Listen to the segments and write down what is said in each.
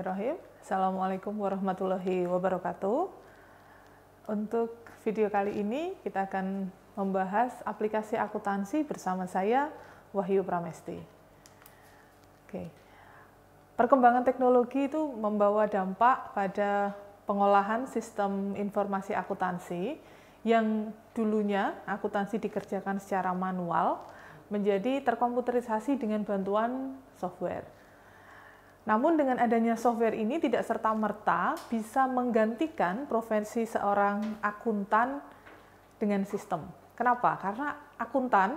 Bismillahirrahmanirrahim. Assalamualaikum warahmatullahi wabarakatuh. Untuk video kali ini kita akan membahas aplikasi akuntansi bersama saya Wahyu Pramesti. Oke. Perkembangan teknologi itu membawa dampak pada pengolahan sistem informasi akuntansi yang dulunya akuntansi dikerjakan secara manual menjadi terkomputerisasi dengan bantuan software. Namun dengan adanya software ini tidak serta-merta bisa menggantikan profesi seorang akuntan dengan sistem. Kenapa? Karena akuntan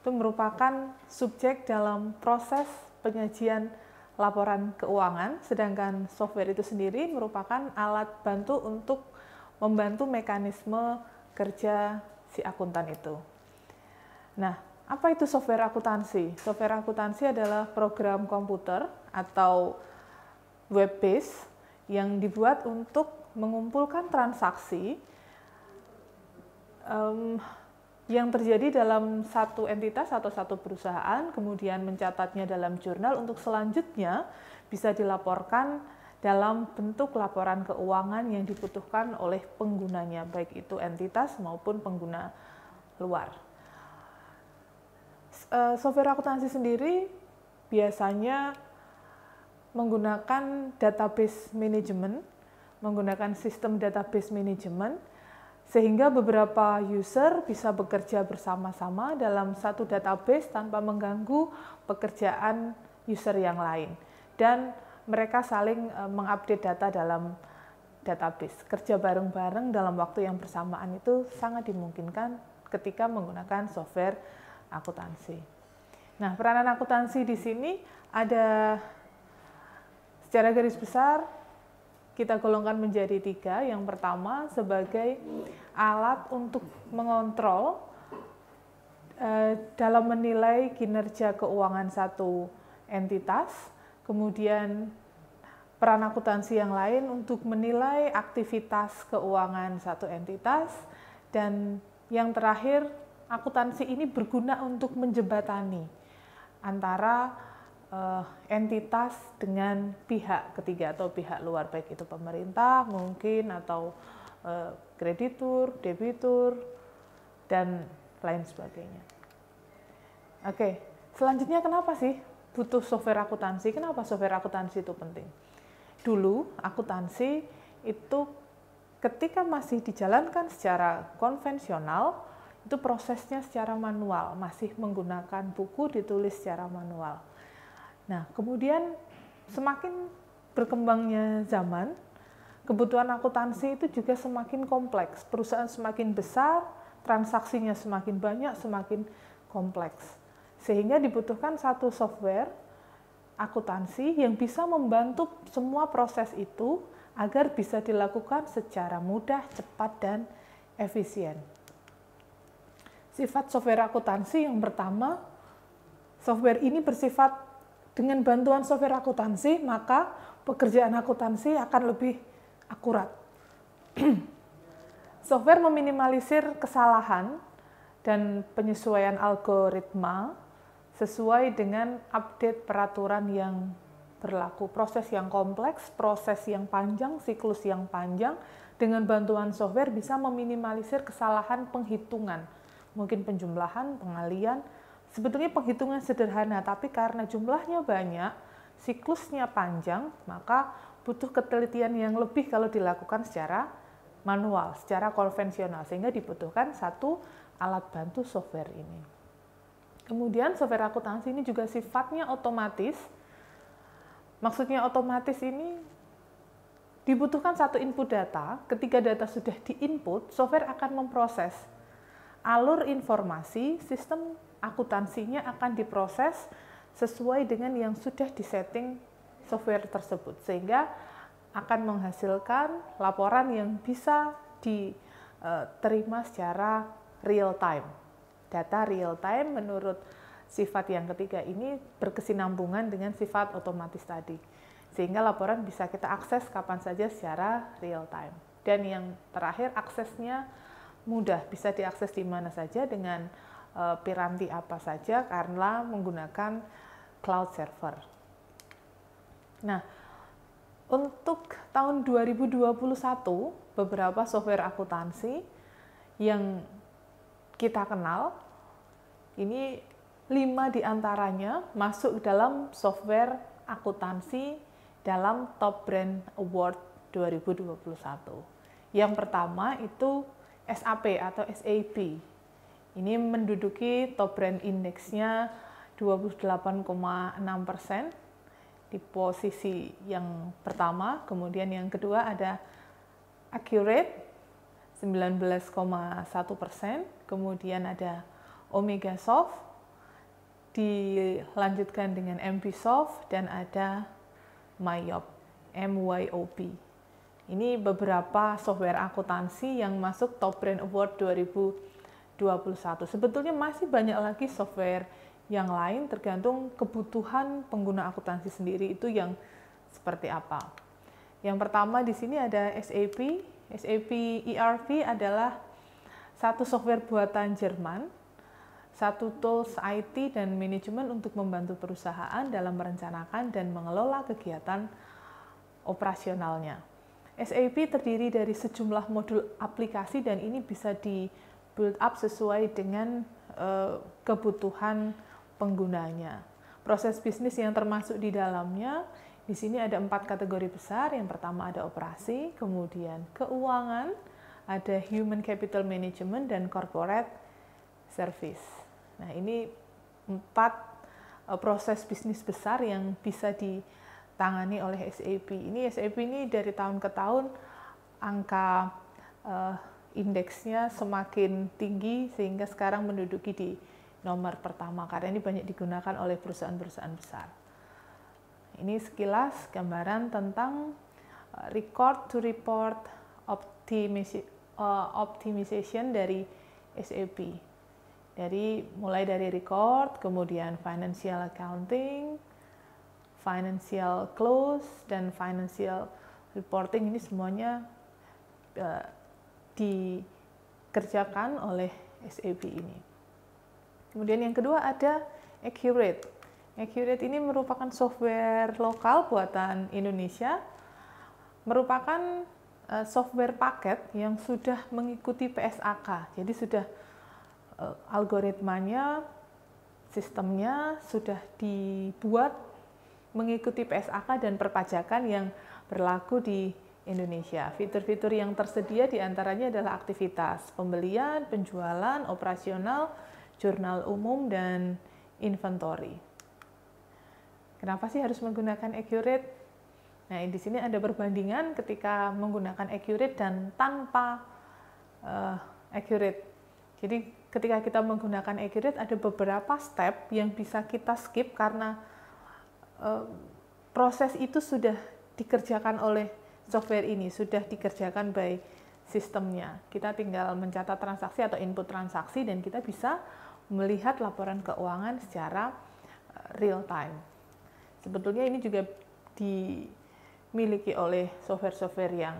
itu merupakan subjek dalam proses penyajian laporan keuangan, sedangkan software itu sendiri merupakan alat bantu untuk membantu mekanisme kerja si akuntan itu. Nah, apa itu software akuntansi? Software akuntansi adalah program komputer atau web based yang dibuat untuk mengumpulkan transaksi um, yang terjadi dalam satu entitas atau satu perusahaan, kemudian mencatatnya dalam jurnal untuk selanjutnya bisa dilaporkan dalam bentuk laporan keuangan yang dibutuhkan oleh penggunanya, baik itu entitas maupun pengguna luar. Eh, software akuntansi sendiri biasanya menggunakan database management, menggunakan sistem database management, sehingga beberapa user bisa bekerja bersama-sama dalam satu database tanpa mengganggu pekerjaan user yang lain. Dan mereka saling e, mengupdate data dalam database. Kerja bareng-bareng dalam waktu yang bersamaan itu sangat dimungkinkan ketika menggunakan software akuntansi. Nah, peranan akuntansi di sini ada Secara garis besar, kita golongkan menjadi tiga. Yang pertama sebagai alat untuk mengontrol eh, dalam menilai kinerja keuangan satu entitas, kemudian peran akuntansi yang lain untuk menilai aktivitas keuangan satu entitas, dan yang terakhir akuntansi ini berguna untuk menjembatani antara uh, entitas dengan pihak ketiga atau pihak luar baik itu pemerintah mungkin atau uh, kreditur, debitur dan lain sebagainya. Oke, okay. selanjutnya kenapa sih butuh software akuntansi? Kenapa software akuntansi itu penting? Dulu akuntansi itu ketika masih dijalankan secara konvensional itu prosesnya secara manual, masih menggunakan buku ditulis secara manual Nah, kemudian semakin berkembangnya zaman, kebutuhan akuntansi itu juga semakin kompleks. Perusahaan semakin besar, transaksinya semakin banyak, semakin kompleks. Sehingga dibutuhkan satu software akuntansi yang bisa membantu semua proses itu agar bisa dilakukan secara mudah, cepat, dan efisien. Sifat software akuntansi yang pertama, software ini bersifat dengan bantuan software akuntansi, maka pekerjaan akuntansi akan lebih akurat. software meminimalisir kesalahan dan penyesuaian algoritma sesuai dengan update peraturan yang berlaku. Proses yang kompleks, proses yang panjang, siklus yang panjang, dengan bantuan software bisa meminimalisir kesalahan penghitungan, mungkin penjumlahan, pengalian, Sebetulnya penghitungan sederhana, tapi karena jumlahnya banyak, siklusnya panjang, maka butuh ketelitian yang lebih kalau dilakukan secara manual, secara konvensional, sehingga dibutuhkan satu alat bantu software ini. Kemudian software akuntansi ini juga sifatnya otomatis. Maksudnya otomatis ini dibutuhkan satu input data, ketika data sudah diinput, software akan memproses alur informasi sistem akuntansinya akan diproses sesuai dengan yang sudah disetting software tersebut sehingga akan menghasilkan laporan yang bisa diterima e, secara real time. Data real time menurut sifat yang ketiga ini berkesinambungan dengan sifat otomatis tadi. Sehingga laporan bisa kita akses kapan saja secara real time. Dan yang terakhir aksesnya mudah, bisa diakses di mana saja dengan Eh, piranti apa saja karena menggunakan cloud server. Nah, untuk tahun 2021 beberapa software akuntansi yang kita kenal ini lima diantaranya masuk dalam software akuntansi dalam Top Brand Award 2021. Yang pertama itu SAP atau SAP ini menduduki top brand indeksnya 28,6 persen di posisi yang pertama, kemudian yang kedua ada Accurate 19,1 persen, kemudian ada Omega Soft, dilanjutkan dengan MP Soft dan ada Myop, MYOP. Ini beberapa software akuntansi yang masuk Top Brand Award 2020 2021. Sebetulnya masih banyak lagi software yang lain tergantung kebutuhan pengguna akuntansi sendiri itu yang seperti apa. Yang pertama di sini ada SAP. SAP ERP adalah satu software buatan Jerman, satu tools IT dan manajemen untuk membantu perusahaan dalam merencanakan dan mengelola kegiatan operasionalnya. SAP terdiri dari sejumlah modul aplikasi dan ini bisa di build up sesuai dengan uh, kebutuhan penggunanya. Proses bisnis yang termasuk di dalamnya di sini ada empat kategori besar. Yang pertama ada operasi, kemudian keuangan, ada human capital management, dan corporate service. Nah, ini empat eh, proses bisnis besar yang bisa ditangani oleh SAP. Ini SAP ini dari tahun ke tahun angka uh, indeksnya semakin tinggi sehingga sekarang menduduki di nomor pertama karena ini banyak digunakan oleh perusahaan-perusahaan besar. Ini sekilas gambaran tentang eh, record to report eh, optimization dari SAP. E dari mulai dari record, kemudian financial accounting, financial close dan financial reporting ini semuanya eh, dikerjakan oleh Sab ini. Kemudian yang kedua ada Accurate. Accurate ini merupakan software lokal buatan Indonesia, merupakan eh, software paket yang sudah mengikuti PSAK. Jadi sudah eh, algoritmanya, sistemnya sudah dibuat mengikuti PSAK dan perpajakan yang berlaku di Indonesia. Fitur-fitur yang tersedia diantaranya adalah aktivitas, pembelian, penjualan, operasional, jurnal umum, dan inventory. Kenapa sih harus menggunakan Accurate? Nah, di sini ada perbandingan ketika menggunakan Accurate dan tanpa uh, eh, Accurate. Jadi, ketika kita menggunakan Accurate, ada beberapa step yang bisa kita skip karena uh, proses itu sudah dikerjakan oleh software ini sudah dikerjakan by sistemnya. Kita tinggal mencatat transaksi atau input transaksi dan kita bisa melihat laporan keuangan secara eh, real time. Sebetulnya ini juga dimiliki oleh software-software yang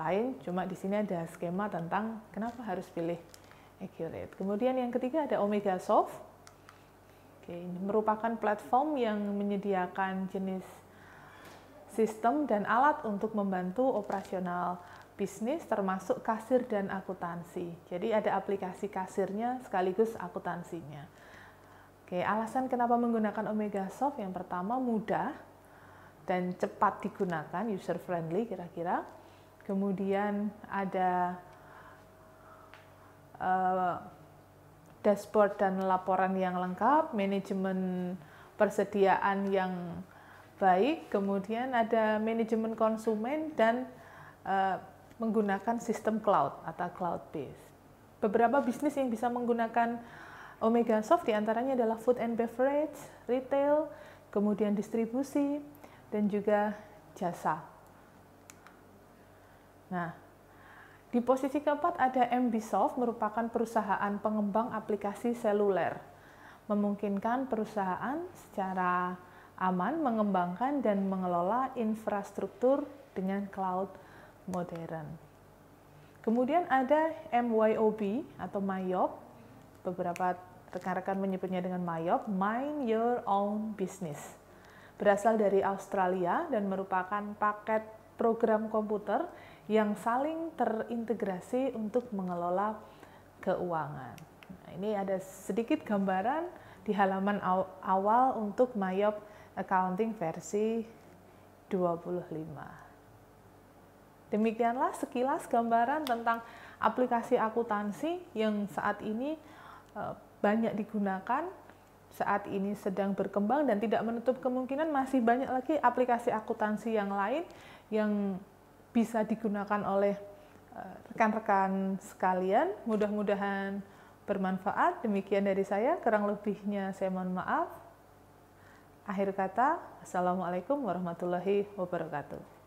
lain, cuma di sini ada skema tentang kenapa harus pilih accurate. Kemudian yang ketiga ada Omega Soft. Oke, ini merupakan platform yang menyediakan jenis sistem dan alat untuk membantu operasional bisnis termasuk kasir dan akuntansi. Jadi ada aplikasi kasirnya sekaligus akuntansinya. Oke, alasan kenapa menggunakan Omega Soft yang pertama mudah dan cepat digunakan, user friendly kira-kira. Kemudian ada uh, dashboard dan laporan yang lengkap, manajemen persediaan yang baik, kemudian ada manajemen konsumen dan uh, menggunakan sistem cloud atau cloud based. Beberapa bisnis yang bisa menggunakan Omega Soft diantaranya adalah food and beverage, retail, kemudian distribusi, dan juga jasa. Nah, di posisi keempat ada Mbisoft merupakan perusahaan pengembang aplikasi seluler. Memungkinkan perusahaan secara aman mengembangkan dan mengelola infrastruktur dengan cloud modern. Kemudian ada MYOB atau MYOB, beberapa rekan-rekan menyebutnya dengan MYOB, Mind Your Own Business. Berasal dari Australia dan merupakan paket program komputer yang saling terintegrasi untuk mengelola keuangan. Nah, ini ada sedikit gambaran di halaman awal untuk MYOB Accounting versi 25. Demikianlah sekilas gambaran tentang aplikasi akuntansi yang saat ini e, banyak digunakan, saat ini sedang berkembang dan tidak menutup kemungkinan masih banyak lagi aplikasi akuntansi yang lain yang bisa digunakan oleh e, rekan-rekan sekalian. Mudah-mudahan bermanfaat. Demikian dari saya, kurang lebihnya saya mohon maaf. Akhir kata, Assalamualaikum warahmatullahi wabarakatuh.